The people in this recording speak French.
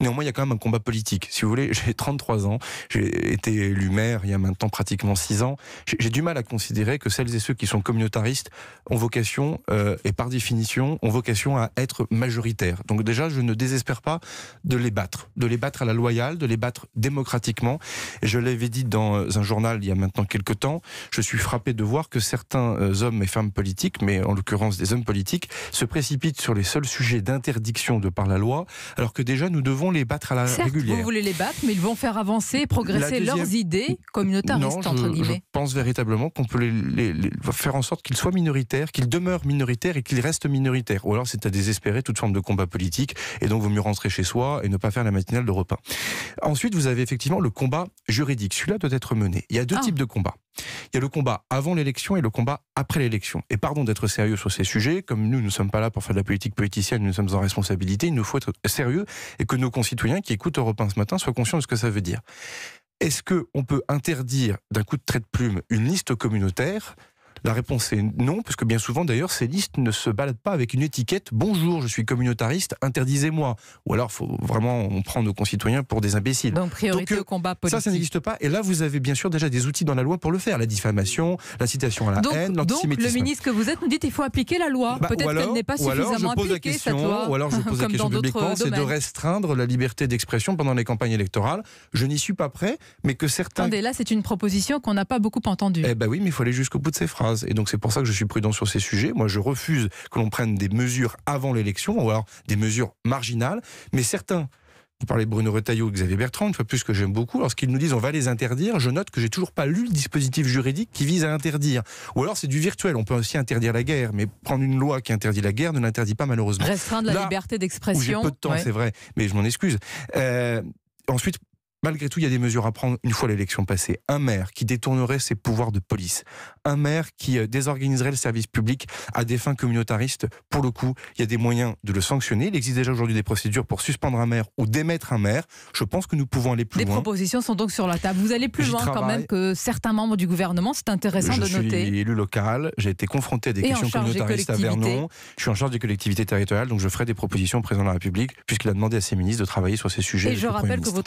Néanmoins, il y a quand même un combat politique. Si vous voulez, j'ai 33 ans, j'ai été élu maire il y a maintenant pratiquement 6 ans. J'ai du mal à considérer que celles et ceux qui sont communautaristes ont vocation, euh, et par définition, ont vocation à être majoritaires. Donc déjà, je ne désespère pas de les battre, de les battre à la loyale, de les battre démocratiquement. Et je l'avais dit dans euh, un journal il y a maintenant quelques temps, je suis frappé de voir que certains euh, hommes et femmes politiques, mais en l'occurrence des hommes politiques, se précipitent sur les seuls sujets d'interdiction de par la loi, alors que déjà nous devons les battre à la Certes, Vous voulez les battre, mais ils vont faire avancer, et progresser leurs idées communautaristes, entre guillemets. Je pense véritablement qu'on peut les, faire en sorte qu'ils soient minoritaires, qu'ils demeurent minoritaires et qu'ils restent minoritaires. Ou alors c'est à désespérer toute forme de combat politique et donc vaut mieux rentrer chez soi et ne pas faire la matinale de repas. Ensuite, vous avez effectivement le combat juridique. Celui-là doit être mené. Il y a deux ah. types de combats. Il y a le combat avant l'élection et le combat après l'élection. Et pardon d'être sérieux sur ces sujets, comme nous, nous ne sommes pas là pour faire de la politique politicienne, nous sommes en responsabilité, il nous faut être sérieux et que nos concitoyens qui écoutent Europe 1 ce matin soient conscients de ce que ça veut dire. Est-ce qu'on peut interdire d'un coup de trait de plume une liste communautaire la réponse est non, parce que bien souvent d'ailleurs, ces listes ne se baladent pas avec une étiquette Bonjour, je suis communautariste, interdisez-moi. Ou alors, faut vraiment, on prend nos concitoyens pour des imbéciles. Donc, priorité euh, au combat politique. Ça, ça n'existe pas. Et là, vous avez bien sûr déjà des outils dans la loi pour le faire la diffamation, la citation à la haine, l'antisémitisme. Donc, le ministre que vous êtes nous dit qu'il faut appliquer la loi. Bah, Peut-être qu'elle n'est pas suffisamment appliquée, cette loi. Ou alors, je pose la question publiquement c'est de restreindre la liberté d'expression pendant les campagnes électorales. Je n'y suis pas prêt, mais que certains. Attendez, là, c'est une proposition qu'on n'a pas beaucoup entendue. Eh ben oui, mais il faut aller jusqu'au bout de ces et donc c'est pour ça que je suis prudent sur ces sujets. Moi, je refuse que l'on prenne des mesures avant l'élection, ou alors des mesures marginales. Mais certains vous parlez de Bruno Retailleau, Xavier Bertrand, une fois plus que j'aime beaucoup. Lorsqu'ils nous disent on va les interdire, je note que j'ai toujours pas lu le dispositif juridique qui vise à interdire. Ou alors c'est du virtuel. On peut aussi interdire la guerre, mais prendre une loi qui interdit la guerre ne l'interdit pas malheureusement. Restreindre la liberté d'expression. J'ai peu de temps, c'est vrai, mais je m'en excuse. Euh, ensuite, Malgré tout, il y a des mesures à prendre une fois l'élection passée. Un maire qui détournerait ses pouvoirs de police. Un maire qui euh, désorganiserait le service public à des fins communautaristes. Pour le coup, il y a des moyens de le sanctionner. Il existe déjà aujourd'hui des procédures pour suspendre un maire ou démettre un maire. Je pense que nous pouvons aller plus loin. Les propositions sont donc sur la table. Vous allez plus loin quand même que certains membres du gouvernement. C'est intéressant de noter. Je suis élu local. J'ai été confronté à des questions communautaristes à Vernon. Je suis en charge des collectivités territoriales, donc je ferai des propositions au président de la République, puisqu'il a demandé à ses ministres de travailler sur ces sujets. Et je rappelle que votre